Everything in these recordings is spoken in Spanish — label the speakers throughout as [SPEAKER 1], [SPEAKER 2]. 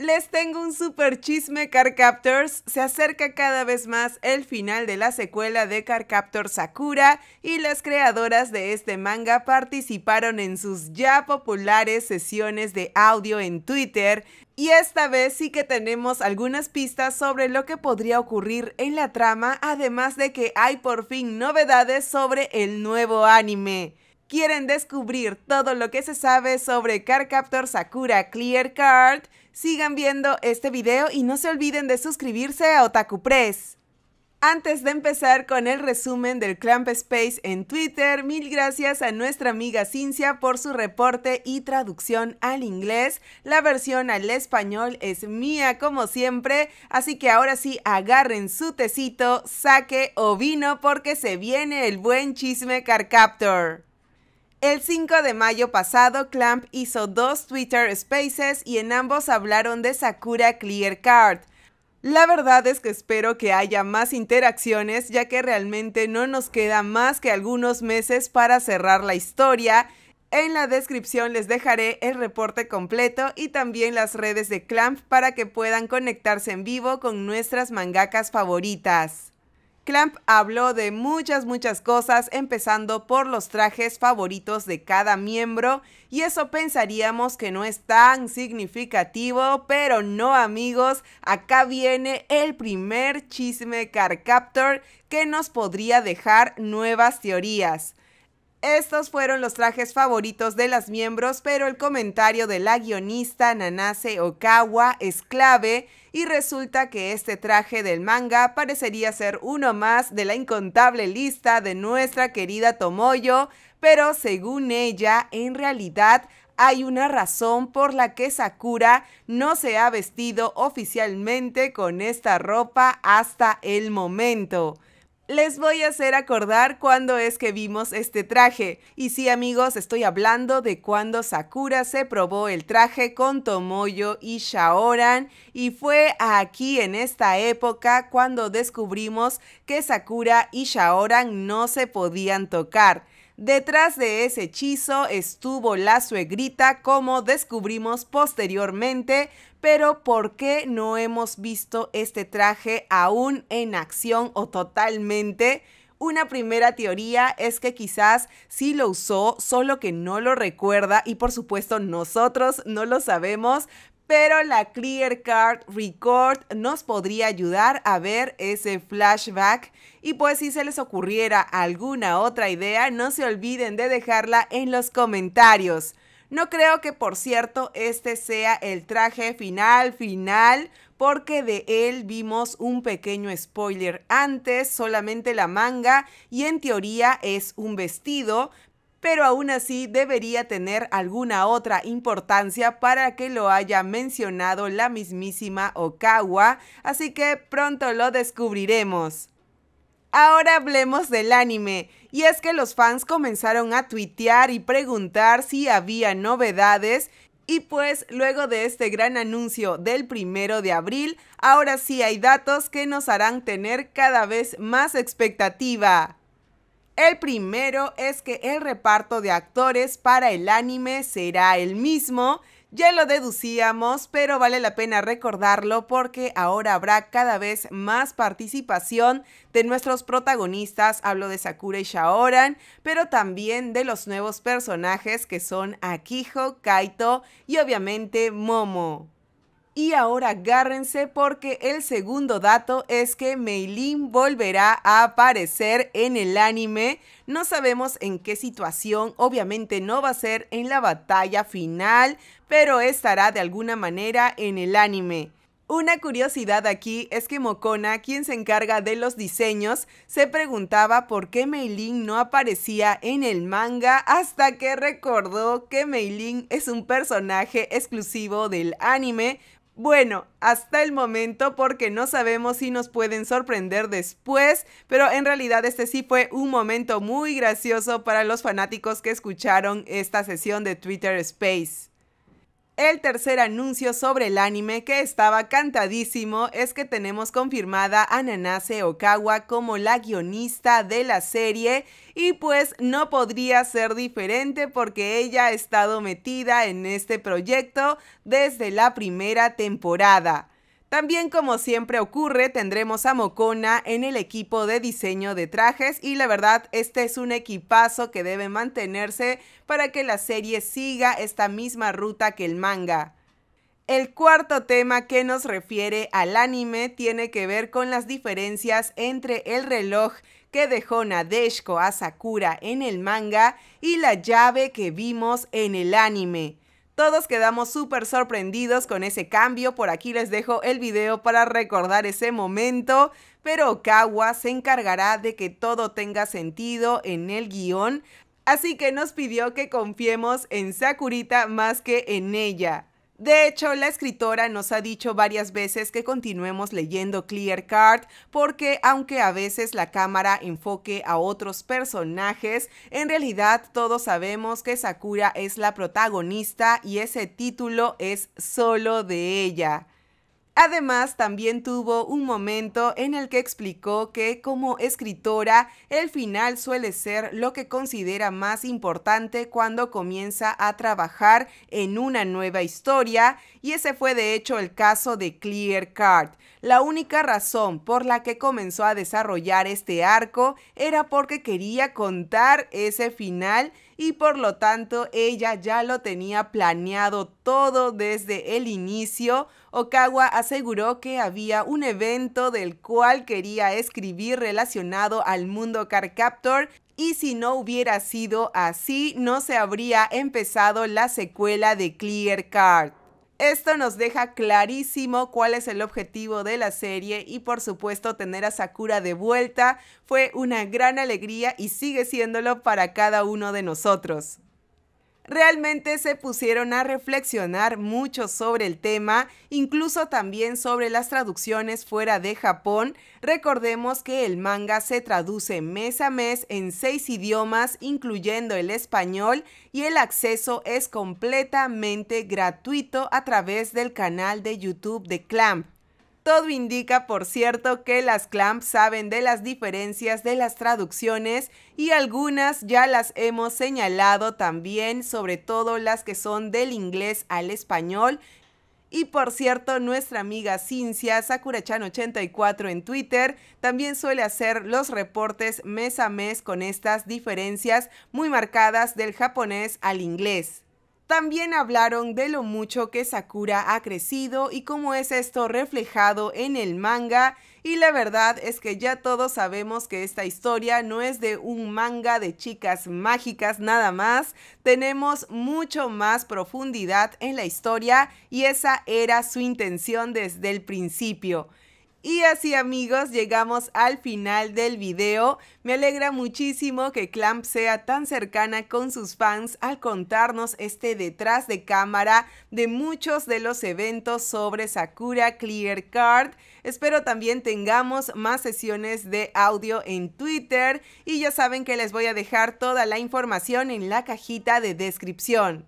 [SPEAKER 1] Les tengo un super chisme, Carcaptors. Se acerca cada vez más el final de la secuela de Carcaptor Sakura y las creadoras de este manga participaron en sus ya populares sesiones de audio en Twitter. Y esta vez sí que tenemos algunas pistas sobre lo que podría ocurrir en la trama, además de que hay por fin novedades sobre el nuevo anime quieren descubrir todo lo que se sabe sobre CarCaptor Sakura Clear Card, sigan viendo este video y no se olviden de suscribirse a Otaku Press. Antes de empezar con el resumen del Clamp Space en Twitter, mil gracias a nuestra amiga Cincia por su reporte y traducción al inglés. La versión al español es mía como siempre, así que ahora sí agarren su tecito, saque o vino porque se viene el buen chisme Carcaptor. El 5 de mayo pasado, Clamp hizo dos Twitter Spaces y en ambos hablaron de Sakura Clear Card. La verdad es que espero que haya más interacciones ya que realmente no nos queda más que algunos meses para cerrar la historia. En la descripción les dejaré el reporte completo y también las redes de Clamp para que puedan conectarse en vivo con nuestras mangakas favoritas. Clamp habló de muchas, muchas cosas, empezando por los trajes favoritos de cada miembro, y eso pensaríamos que no es tan significativo, pero no amigos, acá viene el primer chisme Carcaptor que nos podría dejar nuevas teorías. Estos fueron los trajes favoritos de las miembros, pero el comentario de la guionista Nanase Okawa es clave y resulta que este traje del manga parecería ser uno más de la incontable lista de nuestra querida Tomoyo, pero según ella, en realidad hay una razón por la que Sakura no se ha vestido oficialmente con esta ropa hasta el momento. Les voy a hacer acordar cuándo es que vimos este traje. Y sí amigos, estoy hablando de cuando Sakura se probó el traje con Tomoyo y Shaoran y fue aquí en esta época cuando descubrimos que Sakura y Shaoran no se podían tocar. Detrás de ese hechizo estuvo la suegrita, como descubrimos posteriormente, pero ¿por qué no hemos visto este traje aún en acción o totalmente? Una primera teoría es que quizás sí lo usó, solo que no lo recuerda y por supuesto nosotros no lo sabemos, pero la Clear Card Record nos podría ayudar a ver ese flashback. Y pues si se les ocurriera alguna otra idea, no se olviden de dejarla en los comentarios. No creo que, por cierto, este sea el traje final, final, porque de él vimos un pequeño spoiler antes, solamente la manga y en teoría es un vestido, pero aún así debería tener alguna otra importancia para que lo haya mencionado la mismísima Okawa, así que pronto lo descubriremos. Ahora hablemos del anime, y es que los fans comenzaron a tuitear y preguntar si había novedades, y pues luego de este gran anuncio del primero de abril, ahora sí hay datos que nos harán tener cada vez más expectativa. El primero es que el reparto de actores para el anime será el mismo. Ya lo deducíamos, pero vale la pena recordarlo porque ahora habrá cada vez más participación de nuestros protagonistas, hablo de Sakura y Shaoran, pero también de los nuevos personajes que son Akiho, Kaito y obviamente Momo. Y ahora agárrense porque el segundo dato es que Meilin volverá a aparecer en el anime. No sabemos en qué situación, obviamente no va a ser en la batalla final, pero estará de alguna manera en el anime. Una curiosidad aquí es que Mokona, quien se encarga de los diseños, se preguntaba por qué Meilin no aparecía en el manga hasta que recordó que Meilin es un personaje exclusivo del anime, bueno, hasta el momento porque no sabemos si nos pueden sorprender después, pero en realidad este sí fue un momento muy gracioso para los fanáticos que escucharon esta sesión de Twitter Space. El tercer anuncio sobre el anime que estaba cantadísimo es que tenemos confirmada a Nanase Okawa como la guionista de la serie y pues no podría ser diferente porque ella ha estado metida en este proyecto desde la primera temporada. También, como siempre ocurre, tendremos a Mokona en el equipo de diseño de trajes y la verdad, este es un equipazo que debe mantenerse para que la serie siga esta misma ruta que el manga. El cuarto tema que nos refiere al anime tiene que ver con las diferencias entre el reloj que dejó Nadeshko a Sakura en el manga y la llave que vimos en el anime. Todos quedamos súper sorprendidos con ese cambio, por aquí les dejo el video para recordar ese momento, pero Okawa se encargará de que todo tenga sentido en el guión, así que nos pidió que confiemos en Sakurita más que en ella. De hecho, la escritora nos ha dicho varias veces que continuemos leyendo Clear Card porque aunque a veces la cámara enfoque a otros personajes, en realidad todos sabemos que Sakura es la protagonista y ese título es solo de ella. Además, también tuvo un momento en el que explicó que como escritora, el final suele ser lo que considera más importante cuando comienza a trabajar en una nueva historia, y ese fue de hecho el caso de Clear Card. La única razón por la que comenzó a desarrollar este arco era porque quería contar ese final y por lo tanto ella ya lo tenía planeado todo desde el inicio. Okawa aseguró que había un evento del cual quería escribir relacionado al mundo Carcaptor y si no hubiera sido así no se habría empezado la secuela de Clear Card. Esto nos deja clarísimo cuál es el objetivo de la serie y por supuesto tener a Sakura de vuelta fue una gran alegría y sigue siéndolo para cada uno de nosotros realmente se pusieron a reflexionar mucho sobre el tema, incluso también sobre las traducciones fuera de Japón. Recordemos que el manga se traduce mes a mes en seis idiomas, incluyendo el español, y el acceso es completamente gratuito a través del canal de YouTube de Clamp. Todo indica, por cierto, que las CLAMPS saben de las diferencias de las traducciones y algunas ya las hemos señalado también, sobre todo las que son del inglés al español. Y por cierto, nuestra amiga Cincia Sakurachan84 en Twitter también suele hacer los reportes mes a mes con estas diferencias muy marcadas del japonés al inglés. También hablaron de lo mucho que Sakura ha crecido y cómo es esto reflejado en el manga. Y la verdad es que ya todos sabemos que esta historia no es de un manga de chicas mágicas nada más. Tenemos mucho más profundidad en la historia y esa era su intención desde el principio. Y así amigos, llegamos al final del video. Me alegra muchísimo que Clamp sea tan cercana con sus fans al contarnos este detrás de cámara de muchos de los eventos sobre Sakura Clear Card. Espero también tengamos más sesiones de audio en Twitter y ya saben que les voy a dejar toda la información en la cajita de descripción.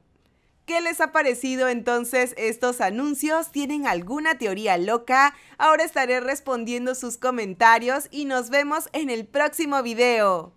[SPEAKER 1] ¿Qué les ha parecido entonces estos anuncios? ¿Tienen alguna teoría loca? Ahora estaré respondiendo sus comentarios y nos vemos en el próximo video.